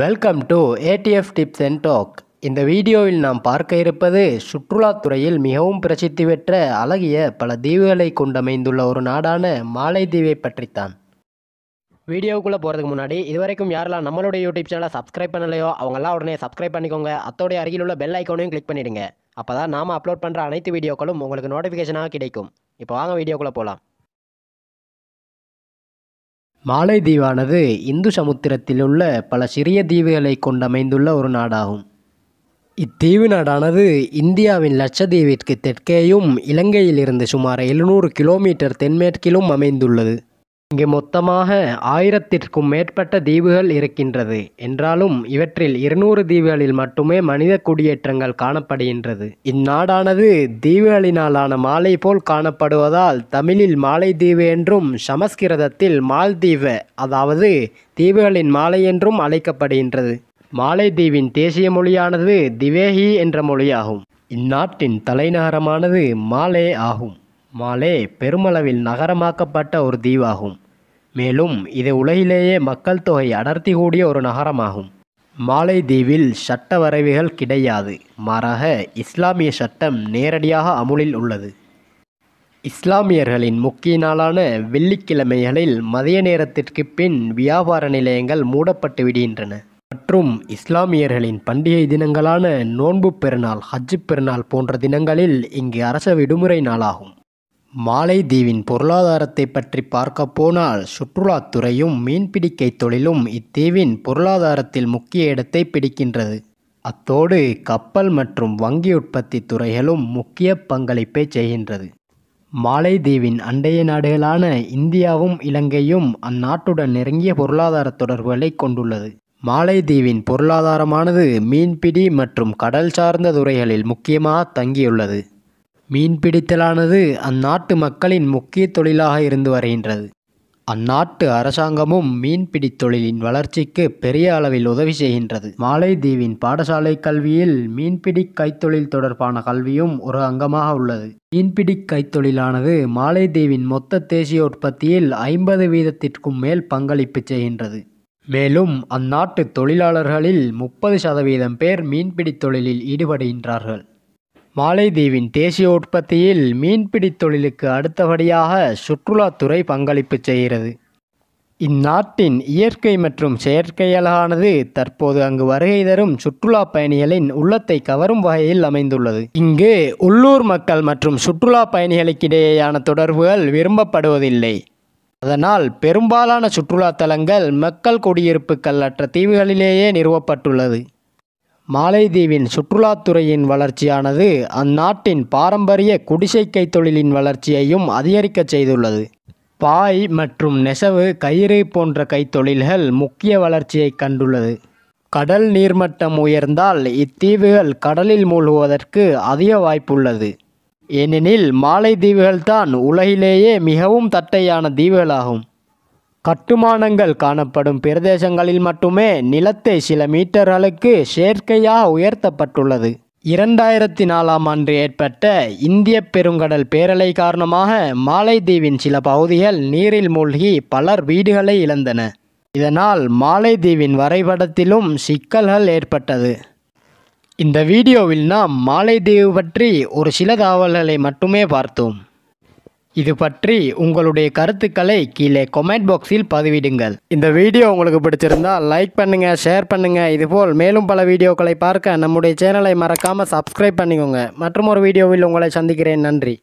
welcome to ADF tips and talk இந்த வீடியோவில் நாம் பார்க்க இருப்பது சுற்றுலாத்துறையில் மிகவும் பிரசித்தி பெற்ற அழகிய பல தீவுகளை கொண்டமைந்துள்ள ஒரு நாடான மாலைத்தீவை பற்றித்தான் வீடியோக்குள்ளே போகிறதுக்கு முன்னாடி இது வரைக்கும் யாரெல்லாம் நம்மளுடைய யூடியூப் சேனலை சப்ஸ்கிரைப் பண்ணலையோ அவங்கெல்லாம் உடனே சப்ஸ்கிரைப் பண்ணிக்கோங்க அத்தோடைய அருகில் உள்ள பெல் ஐக்கோனையும் கிளிக் பண்ணிவிடுங்க அப்போ தான் நாம் அப்லோட் பண்ணுற அனைத்து வீடியோக்களும் உங்களுக்கு நோட்டிஃபிகேஷனாக கிடைக்கும் இப்போ வாங்க வீடியோக்குள்ளே போகலாம் மாலைதீவானது இந்து சமுத்திரத்தில் உள்ள பல சிறிய தீவுகளை கொண்டமைந்துள்ள ஒரு நாடாகும் இத்தீவு நாடானது இந்தியாவின் லட்சத்தீவிற்கு தெற்கேயும் இலங்கையிலிருந்து சுமார் எழுநூறு கிலோமீட்டர் தென்மேற்கிலும் அமைந்துள்ளது இங்கு மொத்தமாக ஆயிரத்திற்கும் மேற்பட்ட தீவுகள் இருக்கின்றது என்றாலும் இவற்றில் இருநூறு தீவுகளில் மட்டுமே மனித குடியேற்றங்கள் காணப்படுகின்றது இந்நாடானது தீவுகளினாலான மாலை போல் காணப்படுவதால் தமிழில் மாலைத்தீவு என்றும் சமஸ்கிருதத்தில் மால்தீவு அதாவது தீவுகளின் மாலை என்றும் அழைக்கப்படுகின்றது தீவின் தேசிய மொழியானது திவேஹி என்ற மொழியாகும் இந்நாட்டின் தலைநகரமானது மாலே ஆகும் மாலே பெருமளவில் நகரமாக்கப்பட்ட ஒரு தீவாகும் மேலும் இது உலகிலேயே மக்கள் தொகை அடர்த்தி கூடிய ஒரு நகரமாகும் மாலைதீவில் சட்ட வரைவுகள் கிடையாது மாறாக இஸ்லாமிய சட்டம் நேரடியாக அமுலில் உள்ளது இஸ்லாமியர்களின் முக்கிய நாளான வெள்ளிக்கிழமைகளில் மதிய நேரத்திற்கு பின் வியாபார நிலையங்கள் மூடப்பட்டு விடுகின்றன மற்றும் இஸ்லாமியர்களின் பண்டிகை தினங்களான நோன்பு பெருநாள் ஹஜ்ஜு பெருநாள் போன்ற தினங்களில் இங்கு அரச விடுமுறை நாளாகும் மாலைதீவின் பொருளாதாரத்தை பற்றி பார்க்க போனால் சுற்றுலாத்துறையும் மீன்பிடிக்கை தொழிலும் இத்தீவின் பொருளாதாரத்தில் முக்கிய இடத்தை பிடிக்கின்றது அத்தோடு கப்பல் மற்றும் வங்கி உற்பத்தி துறைகளும் முக்கிய பங்களிப்பை செய்கின்றது மாலைதீவின் அண்டைய நாடுகளான இந்தியாவும் இலங்கையும் அந்நாட்டுடன் நெருங்கிய பொருளாதார தொடர்புகளை கொண்டுள்ளது மாலைதீவின் பொருளாதாரமானது மீன்பிடி மற்றும் கடல் சார்ந்த துறைகளில் முக்கியமாக தங்கியுள்ளது மீன்பிடித்தலானது அந்நாட்டு மக்களின் முக்கிய தொழிலாக இருந்து வருகின்றது அந்நாட்டு அரசாங்கமும் மீன்பிடி தொழிலின் வளர்ச்சிக்கு பெரிய அளவில் உதவி செய்கின்றது மாலைதீவின் பாடசாலை கல்வியில் மீன்பிடி கைத்தொழில் தொடர்பான கல்வியும் ஒரு அங்கமாக உள்ளது மீன்பிடி கைத்தொழிலானது மாலைதீவின் மொத்த தேசிய உற்பத்தியில் ஐம்பது வீதத்திற்கும் மேல் பங்களிப்பு செய்கின்றது மேலும் அந்நாட்டு தொழிலாளர்களில் முப்பது சதவீதம் பேர் மீன்பிடி தொழிலில் ஈடுபடுகின்றார்கள் மாலைதீவின் தேசிய உற்பத்தியில் மீன்பிடி தொழிலுக்கு அடுத்தபடியாக சுற்றுலாத்துறை பங்களிப்பு செய்கிறது இந்நாட்டின் இயற்கை மற்றும் செயற்கை தற்போது அங்கு வருகை தரும் சுற்றுலா பயணிகளின் உள்ளத்தை கவரும் வகையில் அமைந்துள்ளது இங்கு உள்ளூர் மக்கள் மற்றும் சுற்றுலா பயணிகளுக்கிடையேயான தொடர்புகள் விரும்பப்படுவதில்லை அதனால் பெரும்பாலான சுற்றுலா தலங்கள் மக்கள் குடியிருப்புகள் அற்ற தீவுகளிலேயே நிறுவப்பட்டுள்ளது மாலைதீவின் சுற்றுலாத்துறையின் வளர்ச்சியானது அந்நாட்டின் பாரம்பரிய குடிசை கைத்தொழிலின் வளர்ச்சியையும் அதிகரிக்கச் செய்துள்ளது பாய் மற்றும் நெசவு கயிறு போன்ற கைத்தொழில்கள் முக்கிய வளர்ச்சியை கண்டுள்ளது கடல் நீர்மட்டம் உயர்ந்தால் இத்தீவுகள் கடலில் மூழ்குவதற்கு அதிக வாய்ப்புள்ளது ஏனெனில் தான் உலகிலேயே மிகவும் தட்டையான தீவுகளாகும் கட்டுமானங்கள் காணப்படும் பிரதேசங்களில் மட்டுமே நிலத்தை சில மீட்டர் அளவுக்கு செயற்கையாக உயர்த்தப்பட்டுள்ளது இரண்டாயிரத்தி நாலாம் ஆண்டு ஏற்பட்ட இந்திய பெருங்கடல் பேரலை காரணமாக மாலைதீவின் சில பகுதிகள் நீரில் மூழ்கி பலர் வீடுகளை இழந்தன இதனால் மாலைதீவின் வரைபடத்திலும் சிக்கல்கள் ஏற்பட்டது இந்த வீடியோவில் நாம் மாலைதீவு பற்றி ஒரு சில தகவல்களை மட்டுமே பார்த்தோம் இது பற்றி உங்களுடைய கருத்துக்களை கீழே கொமெண்ட் பாக்ஸில் பதிவிடுங்கள் இந்த வீடியோ உங்களுக்கு பிடிச்சிருந்தா லைக் பண்ணுங்க ஷேர் பண்ணுங்க இதுபோல் மேலும் பல வீடியோக்களை பார்க்க நம்முடைய சேனலை மறக்காமல் சப்ஸ்கிரைப் பண்ணிக்கோங்க மற்றும் ஒரு வீடியோவில் உங்களை சந்திக்கிறேன் நன்றி